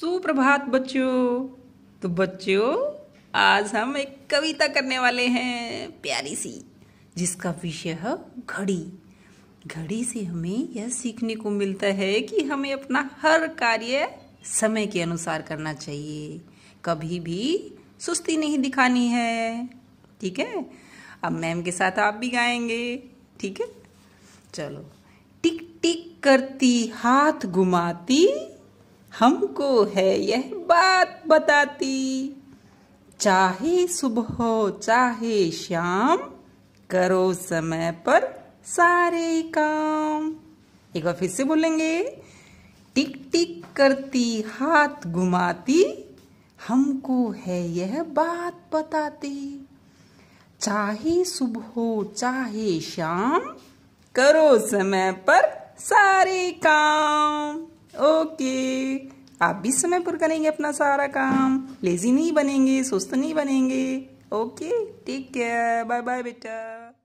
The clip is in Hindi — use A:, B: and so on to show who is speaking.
A: सुप्रभात बच्चों तो बच्चों आज हम एक कविता करने वाले हैं प्यारी सी जिसका विषय है घड़ी घड़ी से हमें यह सीखने को मिलता है कि हमें अपना हर कार्य समय के अनुसार करना चाहिए कभी भी सुस्ती नहीं दिखानी है ठीक है अब मैम के साथ आप भी गाएंगे ठीक है चलो टिक टिक करती हाथ घुमाती हमको है यह बात बताती चाहे सुबह चाहे शाम करो समय पर सारे काम एक बार फिर से बोलेंगे टिक टिक करती हाथ घुमाती हमको है यह बात बताती चाहे सुबह चाहे शाम करो समय पर सारे काम आप भी समय पर करेंगे अपना सारा काम लेजी नहीं बनेंगे सुस्त नहीं बनेंगे okay take care bye bye बेटा